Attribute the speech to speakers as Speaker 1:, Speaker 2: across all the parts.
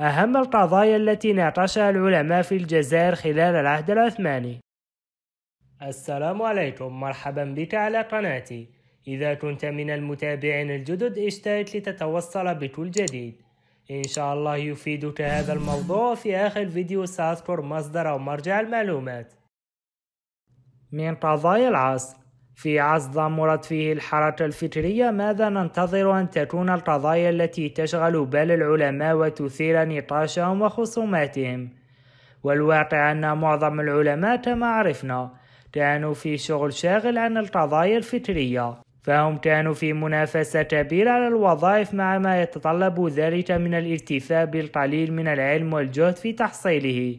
Speaker 1: أهم القضايا التي ناقشها العلماء في الجزائر خلال العهد العثماني السلام عليكم مرحبا بك على قناتي إذا كنت من المتابعين الجدد اشترك لتتوصل بكل جديد إن شاء الله يفيدك هذا الموضوع في آخر فيديو سأذكر مصدر أو مرجع المعلومات من قضايا العصر في عصر ضمرت فيه الحركة الفكرية ماذا ننتظر أن تكون القضايا التي تشغل بال العلماء وتثير نقاشهم وخصوماتهم والواقع أن معظم العلماء كما عرفنا كانوا في شغل شاغل عن القضايا الفكرية فهم كانوا في منافسة كبيرة على الوظائف مع ما يتطلب ذلك من الارتفاع بالقليل من العلم والجهد في تحصيله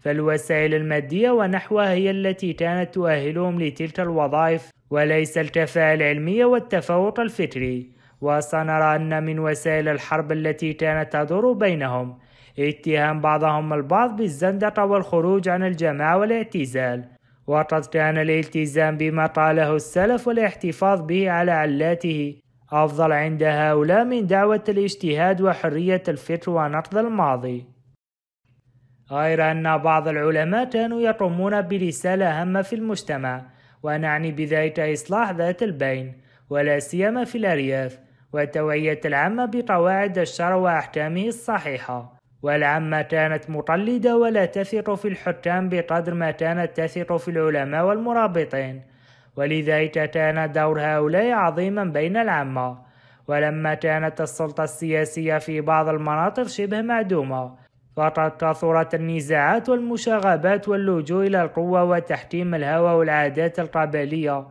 Speaker 1: فالوسائل المادية ونحوها هي التي كانت تؤهلهم لتلك الوظائف وليس الكفاءة العلمية والتفوق الفكري وسنرى أن من وسائل الحرب التي كانت تدور بينهم اتهام بعضهم البعض بالزندقة والخروج عن الجماعة والاعتزال وقد كان الالتزام بما قاله السلف والاحتفاظ به على علاته أفضل عند هؤلاء من دعوة الاجتهاد وحرية الفكر ونقد الماضي غير أن بعض العلماء كانوا يقومون برسالة هامة في المجتمع ونعني بذلك إصلاح ذات البين ولا سيما في الأرياف وتوعية العامة بقواعد الشرع وأحكامه الصحيحة والعامة كانت مقلدة ولا تثق في الحكام بقدر ما كانت تثق في العلماء والمرابطين ولذلك كان دور هؤلاء عظيما بين العامة ولما كانت السلطة السياسية في بعض المناطق شبه معدومة وتكاثرت النزاعات والمشاغبات واللجوء إلى القوة وتحكيم الهوى والعادات القبلية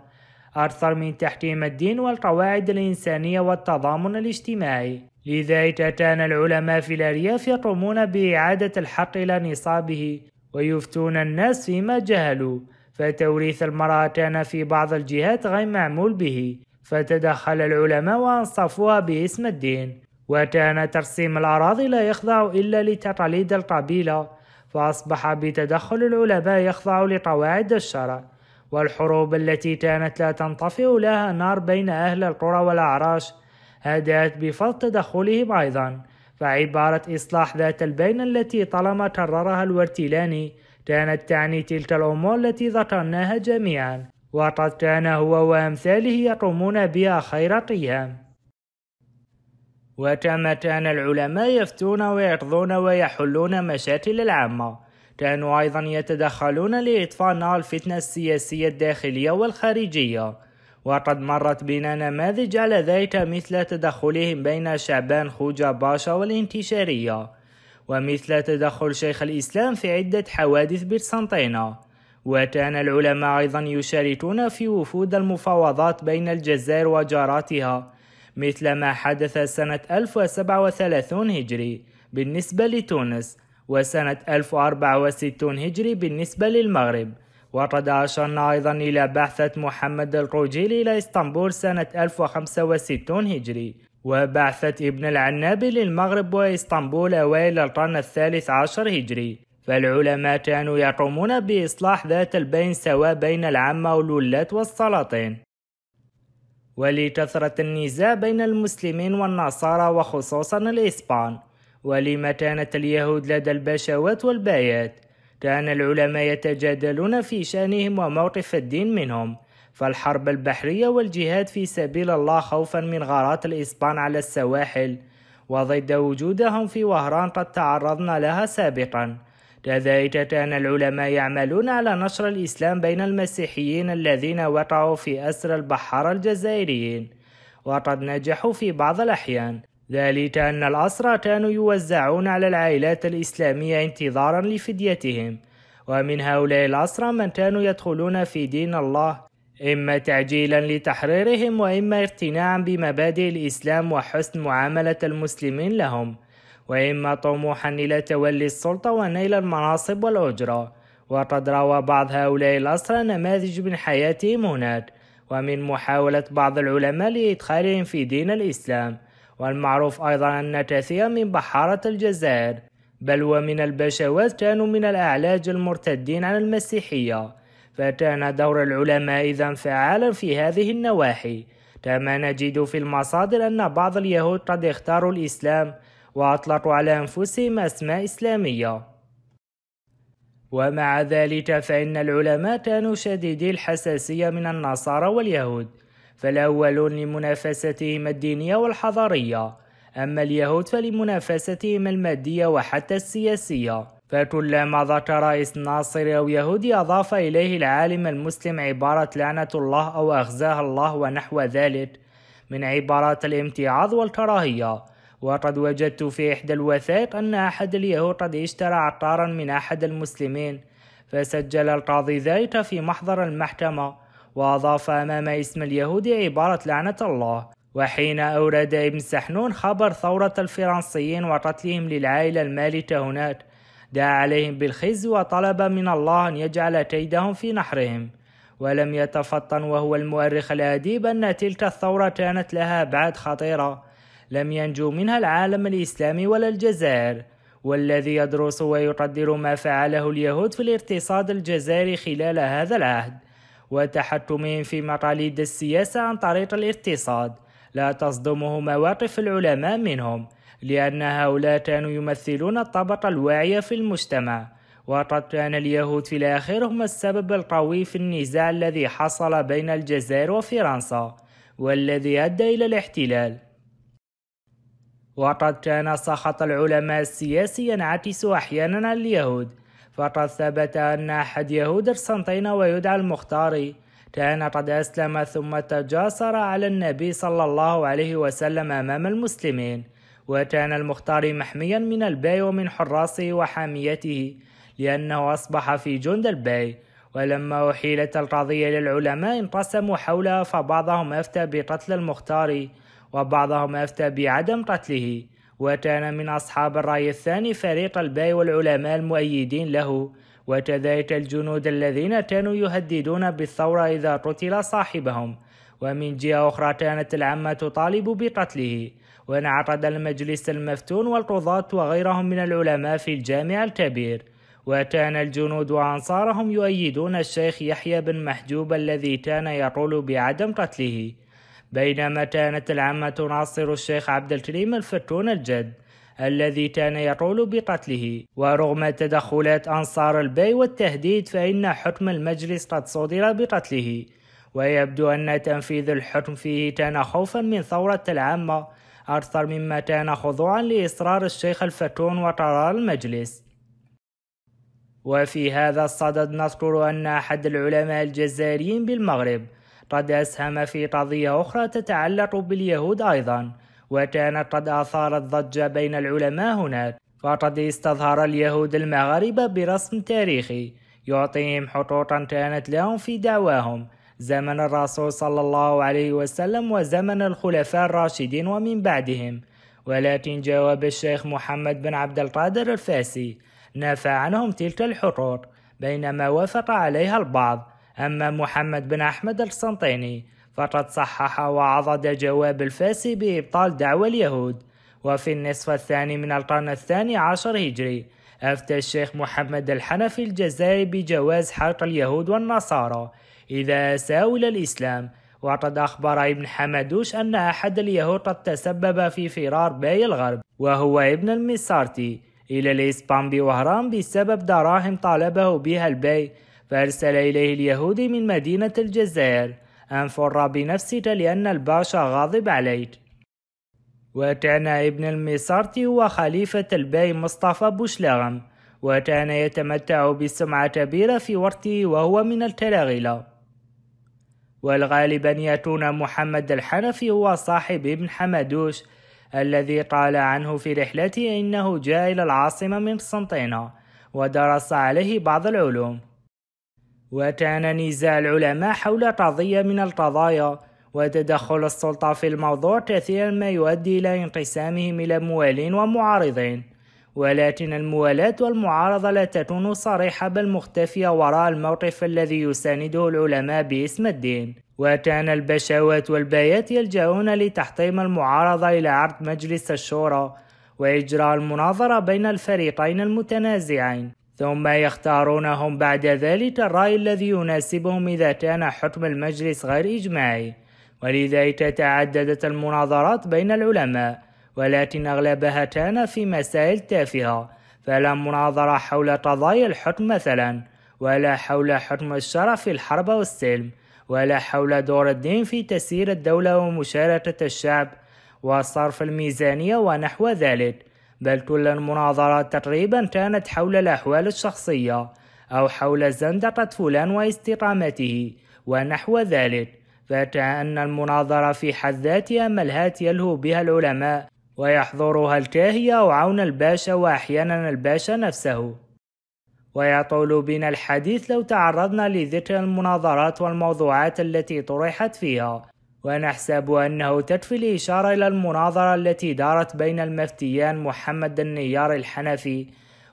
Speaker 1: أكثر من تحكيم الدين والقواعد الإنسانية والتضامن الاجتماعي لذلك كان العلماء في الأرياف يقومون بإعادة الحق إلى نصابه ويفتون الناس فيما جهلوا فتوريث المرأة كان في بعض الجهات غير معمول به فتدخل العلماء وأنصفوها باسم الدين وكان ترسيم الأراضي لا يخضع إلا لتقاليد القبيلة فأصبح بتدخل العلماء يخضع لقواعد الشرع والحروب التي كانت لا تنطفئ لها نار بين أهل القرى والأعراش هدأت بفضل تدخلهم أيضا فعبارة إصلاح ذات البين التي طالما كررها الورتيلاني كانت تعني تلك الأمور التي ذكرناها جميعا وقد كان هو وأمثاله يقومون بها خير قيام وكما كان العلماء يفتون ويقضون ويحلون مشاكل العامة كانوا أيضا يتدخلون لإطفاء نار الفتنة السياسية الداخلية والخارجية وقد مرت بنا نماذج على ذلك مثل تدخلهم بين شعبان خوجة باشا والانتشارية ومثل تدخل شيخ الإسلام في عدة حوادث بقسنطينة وكان العلماء أيضا يشاركون في وفود المفاوضات بين الجزائر وجاراتها مثل ما حدث سنة 1037 هجري بالنسبة لتونس وسنة 1064 هجري بالنسبة للمغرب وقد أشرنا أيضا إلى بعثة محمد القوجيل إلى إسطنبول سنة 1065 هجري وبعثة ابن العنابي للمغرب وإسطنبول أوائل القرن الثالث عشر هجري فالعلماء كانوا يقومون بإصلاح ذات البين سواء بين العامة والولاة والسلاطين ولكثرة النزاع بين المسلمين والنصارى وخصوصا الإسبان ولمتانة اليهود لدى الباشوات والبايات كان العلماء يتجادلون في شأنهم وموقف الدين منهم فالحرب البحرية والجهاد في سبيل الله خوفا من غارات الإسبان على السواحل وضد وجودهم في وهران قد تعرضنا لها سابقا كذلك كان العلماء يعملون على نشر الإسلام بين المسيحيين الذين وقعوا في أسر البحارة الجزائريين وقد نجحوا في بعض الأحيان ذلك أن الأسرى كانوا يوزعون على العائلات الإسلامية انتظارا لفديتهم ومن هؤلاء الأسرى من كانوا يدخلون في دين الله إما تعجيلا لتحريرهم وإما اقتناعا بمبادئ الإسلام وحسن معاملة المسلمين لهم وإما طموحا إلى تولي السلطة ونيل المناصب والأجرة وقد روى بعض هؤلاء الأسرى نماذج من حياتهم هناك ومن محاولة بعض العلماء لإدخالهم في دين الإسلام والمعروف أيضا أن كثيرا من بحارة الجزائر بل ومن البشوات كانوا من الأعلاج المرتدين عن المسيحية فكان دور العلماء إذا فعالا في هذه النواحي كما نجد في المصادر أن بعض اليهود قد اختاروا الإسلام وأطلقوا على أنفسهم أسماء إسلامية ومع ذلك فإن العلماء كانوا شديدي الحساسية من النصارى واليهود فالأولون لمنافستهم الدينية والحضارية أما اليهود فلمنافستهم المادية وحتى السياسية فكلما ذكر رئيس ناصري أو يهودي أضاف إليه العالم المسلم عبارة لعنة الله أو أخزاه الله ونحو ذلك من عبارات الامتعاض والكراهية وقد وجدت في إحدى الوثائق أن أحد اليهود قد اشترى عطارا من أحد المسلمين فسجل القاضي ذلك في محضر المحكمة وأضاف أمام اسم اليهود عبارة لعنة الله وحين أورد ابن سحنون خبر ثورة الفرنسيين وقتلهم للعائلة المالكة هناك دعا عليهم بالخزي وطلب من الله أن يجعل كيدهم في نحرهم ولم يتفطن وهو المؤرخ الأديب أن تلك الثورة كانت لها أبعاد خطيرة لم ينجو منها العالم الإسلامي ولا الجزائر والذي يدرس ويقدر ما فعله اليهود في الاقتصاد الجزائري خلال هذا العهد وتحكمهم في مقاليد السياسة عن طريق الاقتصاد لا تصدمه مواقف العلماء منهم لأن هؤلاء كانوا يمثلون الطبقة الواعية في المجتمع وقد كان اليهود في الآخر هم السبب القوي في النزاع الذي حصل بين الجزائر وفرنسا والذي أدى إلى الاحتلال وقد كان سخط العلماء السياسي ينعكس أحيانا اليهود فقد ثبت أن أحد يهود السنطينة ويدعى المختاري كان قد أسلم ثم تجاسر على النبي صلى الله عليه وسلم أمام المسلمين وكان المختار محميا من الباي ومن حراسه وحاميته لأنه أصبح في جند الباي ولما أحيلت القضية للعلماء انقسموا حولها فبعضهم أفتى بقتل المختار وبعضهم أفتى بعدم قتله وكان من أصحاب الرأي الثاني فريق الباي والعلماء المؤيدين له وكذلك الجنود الذين كانوا يهددون بالثورة إذا قتل صاحبهم ومن جهة أخرى كانت العامة تطالب بقتله وانعقد المجلس المفتون والقضاة وغيرهم من العلماء في الجامع الكبير وكان الجنود وأنصارهم يؤيدون الشيخ يحيى بن محجوب الذي كان يقول بعدم قتله بينما كانت العامة تناصر الشيخ عبد الكريم الفتون الجد الذي كان يقول بقتله ورغم تدخلات أنصار البي والتهديد فإن حكم المجلس قد صدر بقتله ويبدو أن تنفيذ الحكم فيه كان خوفا من ثورة العامة أكثر مما كان خضوعا لإصرار الشيخ الفتون وقرار المجلس وفي هذا الصدد نذكر أن أحد العلماء الجزائريين بالمغرب قد أسهم في قضية أخرى تتعلق باليهود أيضا وكانت قد أثارت ضجة بين العلماء هناك فقد استظهر اليهود المغاربة برسم تاريخي يعطيهم حقوقا كانت لهم في دعواهم زمن الرسول صلى الله عليه وسلم وزمن الخلفاء الراشدين ومن بعدهم ولكن جواب الشيخ محمد بن عبد القادر الفاسي نفى عنهم تلك الحقوق بينما وافق عليها البعض أما محمد بن أحمد القسنطيني فقد صحح وعضد جواب الفاسي بإبطال دعوى اليهود وفي النصف الثاني من القرن الثاني عشر هجري أفتى الشيخ محمد الحنفي الجزائري بجواز حرق اليهود والنصارى إذا أساءوا إلى الإسلام وقد أخبر ابن حمدوش أن أحد اليهود قد تسبب في فرار باي الغرب وهو ابن المسارتي إلى الإسبان بوهران بسبب دراهم طالبه بها الباي فأرسل إليه اليهودي من مدينة الجزائر أن فر بنفسك لأن الباشا غاضب عليك وكان ابن المسارتي هو خليفة الباي مصطفى بوشلغم وكان يتمتع بسمعة كبيرة في ورته وهو من التلاغلة والغالب أن يكون محمد الحنفي هو صاحب ابن حمدوش الذي قال عنه في رحلته إنه جاء إلى العاصمة من قسنطينة ودرس عليه بعض العلوم وكان نزاع العلماء حول قضية من القضايا وتدخل السلطة في الموضوع كثيرا ما يؤدي إلى انقسامهم إلى موالين ومعارضين ولكن الموالاة والمعارضة لا تكون صريحة بل مختفية وراء الموقف الذي يسانده العلماء باسم الدين وكان البشوات والبايات يلجؤون لتحطيم المعارضة إلى عرض مجلس الشورى وإجراء المناظرة بين الفريقين المتنازعين ثم يختارونهم بعد ذلك الرأي الذي يناسبهم إذا كان حكم المجلس غير إجماعي ولذلك تعددت المناظرات بين العلماء ولكن أغلبها كان في مسائل تافهة فلا مناظرة حول قضايا الحكم مثلا ولا حول حكم الشرف في الحرب والسلم ولا حول دور الدين في تسيير الدولة ومشاركة الشعب وصرف الميزانية ونحو ذلك بل كل المناظرات تقريبا كانت حول الأحوال الشخصية أو حول زندقة فلان واستقامته ونحو ذلك فكأن المناظرة في حد ذاتها ملهات يلهو بها العلماء ويحضرها الكاهية وعون الباشا وأحيانا الباشا نفسه ويطول بنا الحديث لو تعرضنا لذكر المناظرات والموضوعات التي طرحت فيها ونحسب أنه تكفي الإشارة إلى المناظرة التي دارت بين المفتيان محمد النيار الحنفي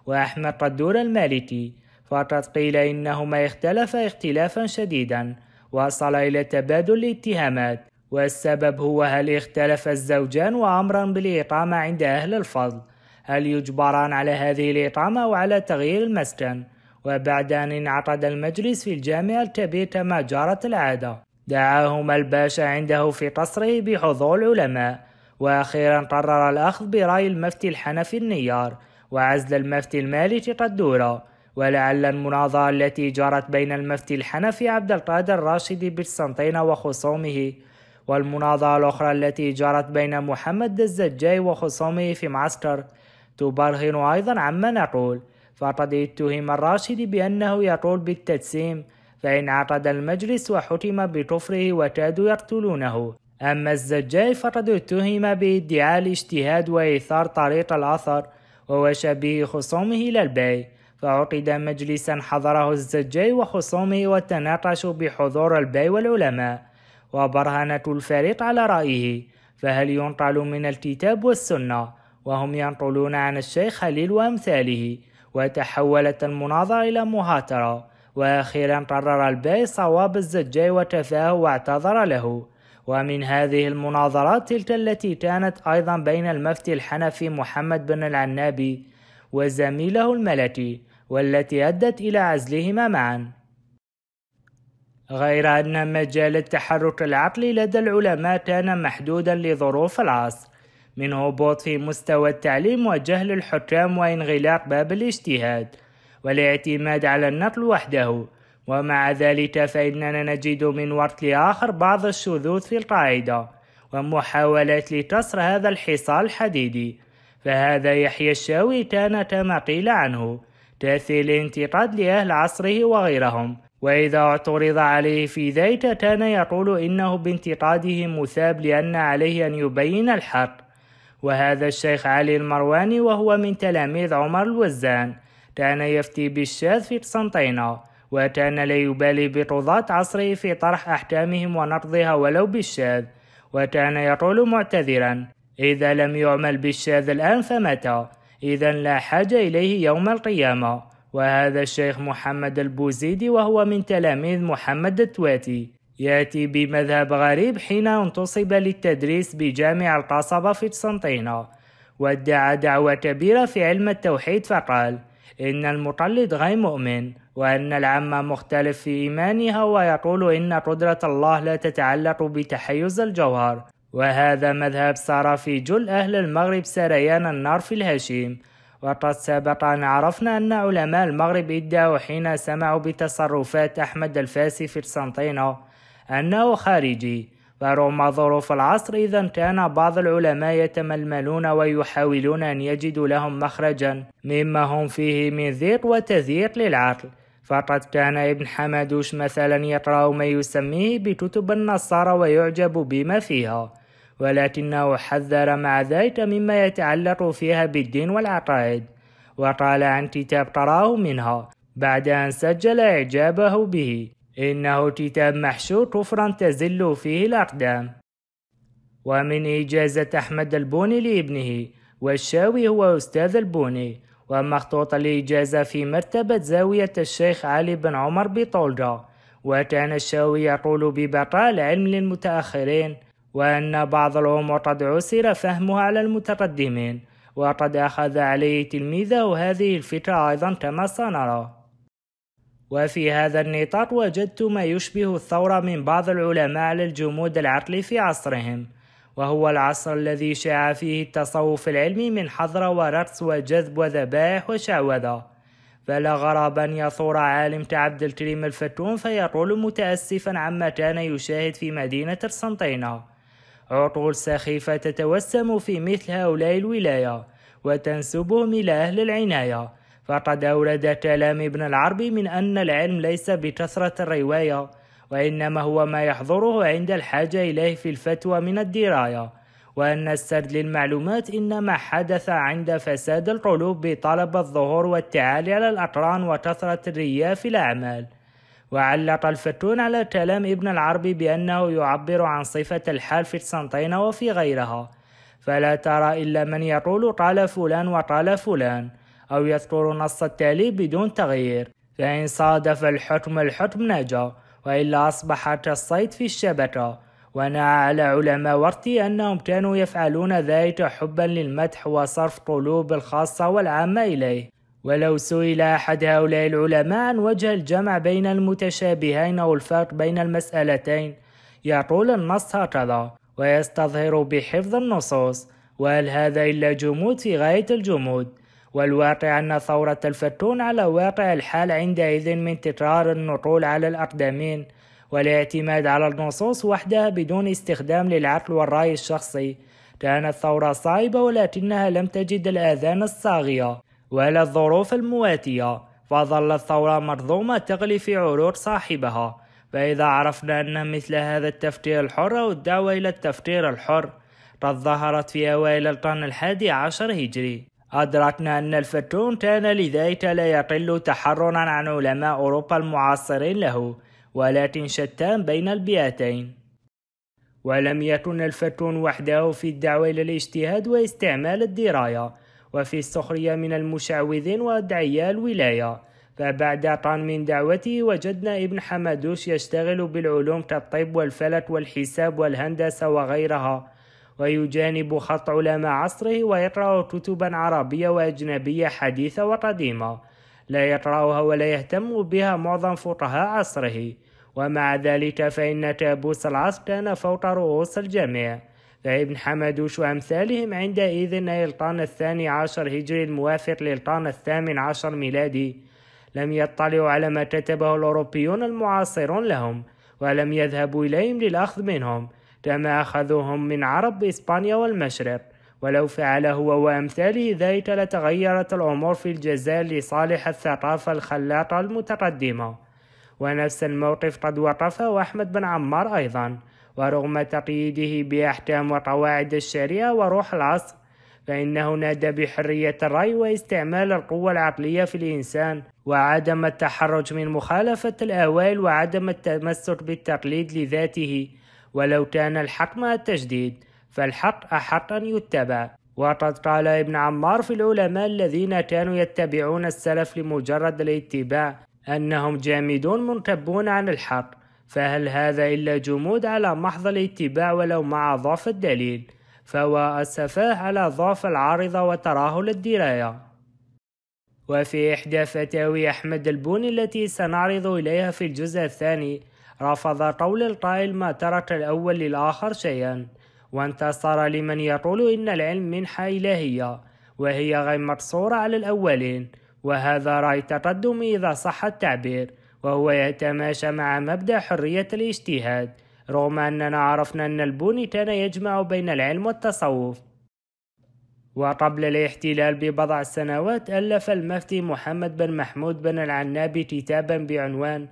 Speaker 1: وأحمد قدور المالكي فقد قيل إنهما اختلفا اختلافا شديدا وصل إلى تبادل الاتهامات والسبب هو هل اختلف الزوجان وأمرا بالإقامة عند أهل الفضل هل يجبران على هذه الإقامة أو على تغيير المسكن وبعد أن انعقد المجلس في الجامع الكبير كما جرت العادة دعاهما الباشا عنده في قصره بحضور العلماء وأخيرا قرر الأخذ برأي المفتي الحنفي النيار وعزل المفتي المالكي قدورة ولعل المناظرة التي جرت بين المفتي الحنفي عبد القادر الراشد بالسنطين وخصومه والمناظرة الأخرى التي جرت بين محمد الزجاي وخصومه في معسكر تبرهن أيضا عما نقول فقد اتهم الراشد بأنه يقول بالتجسيم فإن عقد المجلس وحكم بكفره وكادوا يقتلونه أما الزجاج فقد اتهم بادعاء الاجتهاد وإيثار طريق الأثر ووشى به خصومه إلى البي فعقد مجلسا حضره الزجاج وخصومه وتناقشوا بحضور البي والعلماء وبرهنة الفريق على رأيه فهل ينقل من الكتاب والسنة وهم ينقلون عن الشيخ خليل وأمثاله وتحولت المناظرة إلى مهاترة وأخيرا قرر الباي صواب الزجاج وتفاه واعتذر له ومن هذه المناظرات تلك التي كانت أيضا بين المفتي الحنفي محمد بن العنابي وزميله الملكي والتي أدت إلى عزلهما معا غير أن مجال التحرك العقلي لدى العلماء كان محدودا لظروف العصر من هبوط في مستوى التعليم وجهل الحكام وانغلاق باب الاجتهاد والاعتماد على النقل وحده ومع ذلك فإننا نجد من وقت لآخر بعض الشذوذ في القاعدة ومحاولات لكسر هذا الحصار الحديدي فهذا يحيى الشاوي كان كما قيل عنه تأثير الانتقاد لأهل عصره وغيرهم وإذا اعترض عليه في ذلك كان يقول إنه بانتقاده مثاب لأن عليه أن يبين الحق وهذا الشيخ علي المرواني وهو من تلاميذ عمر الوزان كان يفتي بالشاذ في قسنطينة وكان لا يبالي بقضاة عصره في طرح أحكامهم ونقضها ولو بالشاذ وكان يقول معتذرا إذا لم يعمل بالشاذ الآن فمتى إذا لا حاجة إليه يوم القيامة وهذا الشيخ محمد البوزيدي وهو من تلاميذ محمد التواتي يأتي بمذهب غريب حين انتصب للتدريس بجامع القصبة في قسنطينة وادعى دعوة كبيرة في علم التوحيد فقال إن المقلد غير مؤمن وأن العامة مختلف في إيمانها ويقول إن قدرة الله لا تتعلق بتحيز الجوهر وهذا مذهب سار في جل أهل المغرب سريان النار في الهشيم وقد سبق أن عرفنا أن علماء المغرب ادعوا حين سمعوا بتصرفات أحمد الفاسي في قسنطينة أنه خارجي فرغم ظروف العصر إذا كان بعض العلماء يتململون ويحاولون أن يجدوا لهم مخرجا مما هم فيه من ذيق وتذيق للعقل فقد كان ابن حمدوش مثلا يقرأ ما يسميه بكتب النصارى ويعجب بما فيها ولكنه حذر مع ذلك مما يتعلق فيها بالدين والعقائد وقال عن كتاب قرأه منها بعد أن سجل إعجابه به إنه كتاب محشور كفرا تزل فيه الأقدام ومن إجازة أحمد البوني لابنه والشاوي هو أستاذ البوني ومخطوط الإجازة في مرتبة زاوية الشيخ علي بن عمر بطولجة وكان الشاوي يقول ببقاء العلم للمتأخرين وأن بعض الأمور قد عسر فهمها على المتقدمين وقد أخذ عليه تلميذه هذه الفكرة أيضا كما سنرى وفي هذا النطاق وجدت ما يشبه الثورة من بعض العلماء على الجمود العقلي في عصرهم وهو العصر الذي شاع فيه التصوف العلمي من حضرة ورقص وجذب وذبائح وشعوذة فلا غرابا يثور عالم كعبد الكريم الفتون فيقول متأسفا عما كان يشاهد في مدينة قسنطينة عقول سخيفة تتوسم في مثل هؤلاء الولاية وتنسبهم إلى أهل العناية فقد أورد كلام ابن العربي من أن العلم ليس بكثرة الرواية وإنما هو ما يحضره عند الحاجة إليه في الفتوى من الدراية وأن السرد للمعلومات إنما حدث عند فساد القلوب بطلب الظهور والتعالي على الأقران وكثرة الرياء في الأعمال وعلق الفتون على كلام ابن العربي بأنه يعبر عن صفة الحال في السنطينة وفي غيرها فلا ترى إلا من يقول قال فلان وقال فلان أو يذكر نص التالي بدون تغيير فإن صادف الحكم الحكم نجا وإلا أصبحت الصيد في الشبكة ونعى على علماء ورتي أنهم كانوا يفعلون ذلك حبا للمدح وصرف قلوب الخاصة والعامة إليه ولو سئل أحد هؤلاء العلماء عن وجه الجمع بين المتشابهين أو الفرق بين المسألتين يقول النص هكذا ويستظهر بحفظ النصوص وهل هذا إلا جمود في غاية الجمود والواقع أن ثورة الفتون على واقع الحال عندئذ من تكرار النطول على الأقدمين والاعتماد على النصوص وحدها بدون استخدام للعقل والرأي الشخصي كانت ثورة صعبة ولكنها لم تجد الآذان الصاغية ولا الظروف المواتية فظلت الثورة مرضومة تغلي في عروق صاحبها فإذا عرفنا أن مثل هذا التفكير الحر أو الدعوة إلى التفكير الحر قد ظهرت في أوائل القرن الحادي عشر هجري أدركنا أن الفتون كان لذلك لا يقل تحررا عن علماء أوروبا المعاصرين له ولكن شتان بين البيئتين ولم يكن الفتون وحده في الدعوة إلى الاجتهاد واستعمال الدراية وفي السخرية من المشعوذين وأدعياء الولاية فبعد قرن من دعوته وجدنا ابن حمدوش يشتغل بالعلوم كالطب والفلك والحساب والهندسة وغيرها ويجانب خط علماء عصره ويقرأ كتبا عربية وأجنبية حديثة وقديمة لا يقرأها ولا يهتم بها معظم فقهاء عصره ومع ذلك فإن كابوس العصر كان فوق رؤوس الجميع فابن حمدوش وأمثالهم عندئذ إذن القرن الثاني عشر هجري الموافق للقرن الثامن عشر ميلادي لم يطلعوا على ما كتبه الأوروبيون المعاصرون لهم ولم يذهبوا إليهم للأخذ منهم كما أخذوهم من عرب إسبانيا والمشرق ولو فعل هو وأمثاله ذلك لتغيرت الأمور في الجزائر لصالح الثقافة الخلاقة المتقدمة ونفس الموقف قد وقفه أحمد بن عمار أيضا ورغم تقييده بأحكام وقواعد الشريعة وروح العصر فإنه نادى بحرية الرأي واستعمال القوة العقلية في الإنسان وعدم التحرج من مخالفة الأوائل وعدم التمسك بالتقليد لذاته ولو كان الحق مع التجديد فالحق أحق أن يتبع وقد قال ابن عمار في العلماء الذين كانوا يتبعون السلف لمجرد الاتباع أنهم جامدون منكبون عن الحق فهل هذا إلا جمود على محض الاتباع ولو مع ضعف الدليل فهو السفاه على ضعف العارضة وتراه الدراية وفي إحدى فتاوي أحمد البوني التي سنعرض إليها في الجزء الثاني رفض طول القائل ما ترك الأول للآخر شيئا وانتصر لمن يقول إن العلم منحة إلهية وهي غير مقصورة على الأولين وهذا رأي تقدمي إذا صح التعبير وهو يتماشى مع مبدأ حرية الاجتهاد رغم أننا عرفنا أن البوني كان يجمع بين العلم والتصوف وقبل الاحتلال ببضع سنوات ألف المفتي محمد بن محمود بن العنابي كتابا بعنوان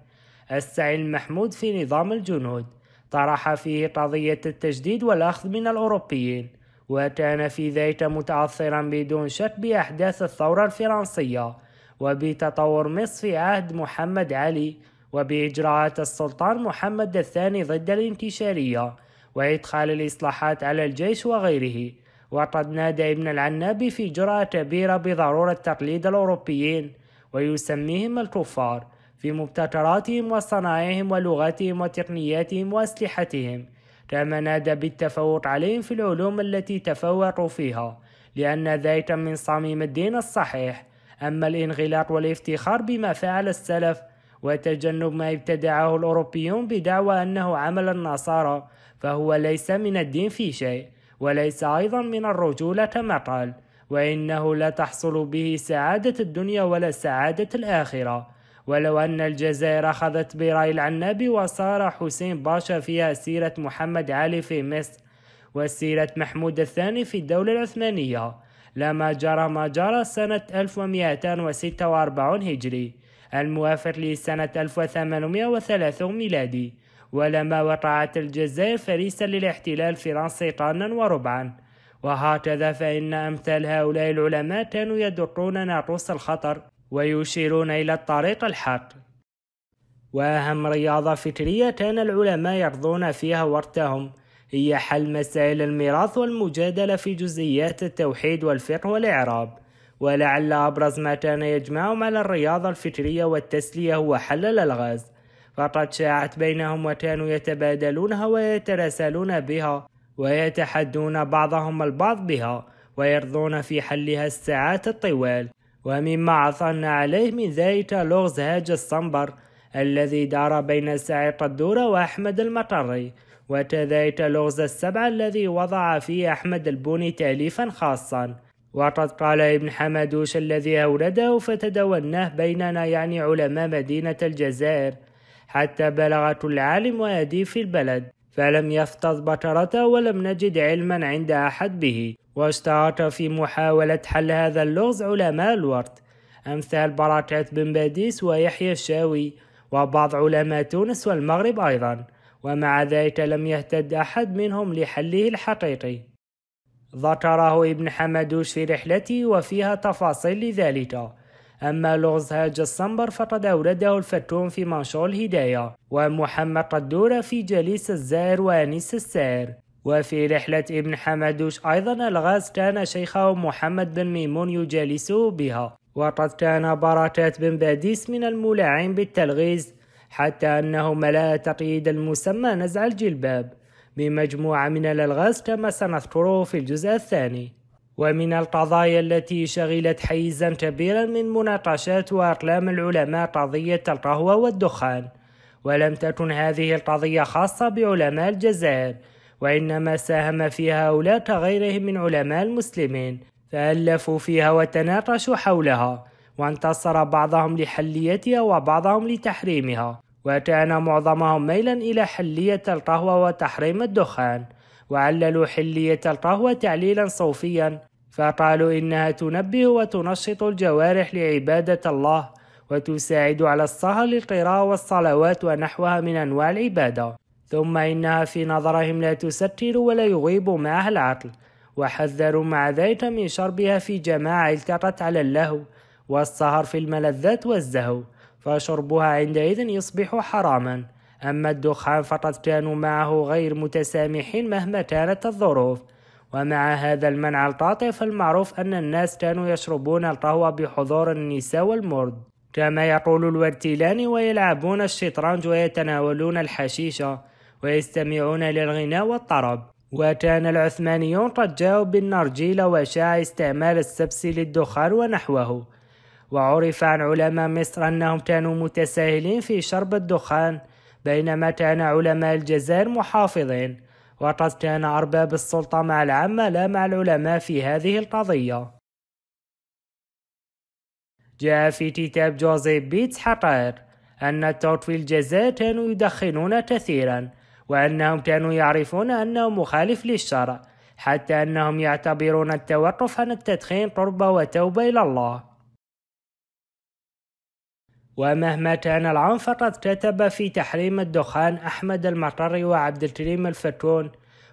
Speaker 1: السعي المحمود في نظام الجنود طرح فيه قضية التجديد والأخذ من الأوروبيين وكان في ذلك متأثرا بدون شك بأحداث الثورة الفرنسية وبتطور مصر في عهد محمد علي وبإجراءات السلطان محمد الثاني ضد الانتشارية وإدخال الإصلاحات على الجيش وغيره وقد نادى ابن العنابي في جرأة كبيرة بضرورة تقليد الأوروبيين ويسميهم الكفار في مبتكراتهم وصنائعهم ولغاتهم وتقنياتهم وأسلحتهم كما نادى بالتفوق عليهم في العلوم التي تفوقوا فيها لأن ذلك من صميم الدين الصحيح أما الانغلاق والافتخار بما فعل السلف وتجنب ما ابتدعه الأوروبيون بدعوى أنه عمل النصارى فهو ليس من الدين في شيء وليس أيضا من الرجولة كما قال وإنه لا تحصل به سعادة الدنيا ولا سعادة الآخرة ولو أن الجزائر أخذت برأي العنابي وصار حسين باشا فيها سيرة محمد علي في مصر وسيرة محمود الثاني في الدولة العثمانية لما جرى ما جرى سنة 1246 هجري الموافق لسنة 1830 ميلادي ولما وقعت الجزائر فريسا للاحتلال الفرنسي قرنا وربعا وهكذا فإن أمثال هؤلاء العلماء كانوا يدقون ناقوس الخطر ويشيرون إلى الطريق الحق وأهم رياضة فكرية كان العلماء يرضون فيها وقتهم هي حل مسائل الميراث والمجادلة في جزئيات التوحيد والفقه والإعراب ولعل أبرز ما كان يجمعهم على الرياضة الفكرية والتسلية هو حل الألغاز فقد شاعت بينهم وكانوا يتبادلونها ويتراسلون بها ويتحدون بعضهم البعض بها ويرضون في حلها الساعات الطوال ومما عثرنا عليه من ذلك لغز هاج الصنبر الذي دار بين سعي قدورة وأحمد المطري وكذلك لغز السبع الذي وضع فيه أحمد البوني تأليفا خاصا وقد قال ابن حمدوش الذي أورده فتداولناه بيننا يعني علماء مدينة الجزائر حتى بلغت العالم وأديب في البلد فلم يفتض بكرته ولم نجد علما عند أحد به واستعار في محاولة حل هذا اللغز علماء الورد أمثال بركات بن باديس ويحيى الشاوي وبعض علماء تونس والمغرب أيضا ومع ذلك لم يهتد أحد منهم لحله الحقيقي ذكره ابن حمدوش في رحلته وفيها تفاصيل لذلك أما لغز هاج الصنبر فقد أورده الفتون في منشور الهداية ومحمد قدورة في جليس الزائر وأنيس السائر وفي رحلة ابن حمدوش أيضا الغاز كان شيخه محمد بن ميمون يجالسه بها وقد كان بركات بن باديس من الملاعين بالتلغيز حتى أنه ملأ تقييد المسمى نزع الجلباب بمجموعة من الألغاز كما سنذكره في الجزء الثاني ومن القضايا التي شغلت حيزا كبيرا من مناقشات وأقلام العلماء قضية القهوة والدخان ولم تكن هذه القضية خاصة بعلماء الجزائر وإنما ساهم فيها هؤلاء كغيرهم من علماء المسلمين فألفوا فيها وتناقشوا حولها وانتصر بعضهم لحليتها وبعضهم لتحريمها وكان معظمهم ميلا إلى حلية القهوة وتحريم الدخان وعللوا حلية القهوة تعليلا صوفيا فقالوا إنها تنبه وتنشط الجوارح لعبادة الله وتساعد على الصهر للقراءة والصلوات ونحوها من أنواع العبادة ثم إنها في نظرهم لا تستر ولا يغيب معها العقل وحذروا مع ذلك من شربها في جماعة التقت على اللهو والسهر في الملذات والزهو فشربها عندئذ يصبح حراما أما الدخان فقد كانوا معه غير متسامحين مهما كانت الظروف ومع هذا المنع القاطع فالمعروف أن الناس كانوا يشربون القهوة بحضور النساء والمرد كما يقول الورتيلان ويلعبون الشطرنج ويتناولون الحشيشة ويستمعون للغناء والطرب وكان العثمانيون قد جاءوا بالنرجيل وشاع استعمال السبس للدخان ونحوه وعرف عن علماء مصر أنهم كانوا متساهلين في شرب الدخان بينما كان علماء الجزائر محافظين وقد كان أرباب السلطة مع العامة لا مع العلماء في هذه القضية جاء في كتاب جوزيف بيتس حقائق أن الترك في الجزائر كانوا يدخنون كثيرا وأنهم كانوا يعرفون أنه مخالف للشرع حتى أنهم يعتبرون التوقف عن التدخين قربة وتوبة إلى الله ومهما كان العام فقد كتب في تحريم الدخان أحمد المطري وعبد الكريم الفتون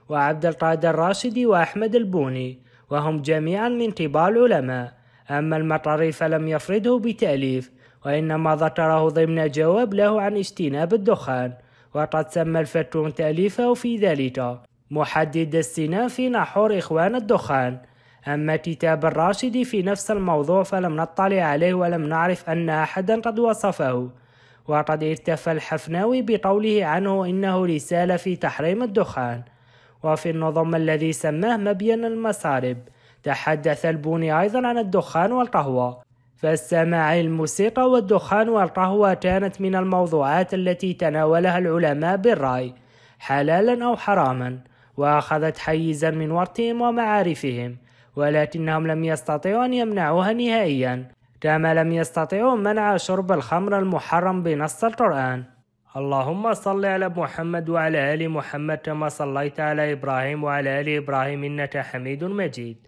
Speaker 1: وعبد القادر الراشدي وأحمد البوني وهم جميعا من كبار العلماء أما المطري فلم يفرده بتأليف وإنما ذكره ضمن جواب له عن اجتناب الدخان وقد سمى الفتون تأليفه في ذلك محدد السنة في نحور إخوان الدخان أما كتاب الراشد في نفس الموضوع فلم نطلع عليه ولم نعرف أن أحدا قد وصفه وقد اكتفى الحفناوي بقوله عنه إنه رسالة في تحريم الدخان وفي النظم الذي سماه مبين المسارب تحدث البوني أيضا عن الدخان والقهوة فالسماع الموسيقى والدخان والقهوة كانت من الموضوعات التي تناولها العلماء بالرأي حلالا أو حراما وأخذت حيزا من ورطهم ومعارفهم ولكنهم لم يستطيعوا أن يمنعوها نهائيا كما لم يستطيعوا منع شرب الخمر المحرم بنص القرآن اللهم صل على محمد وعلى آل محمد كما صليت على إبراهيم وعلى آل إبراهيم إنك حميد مجيد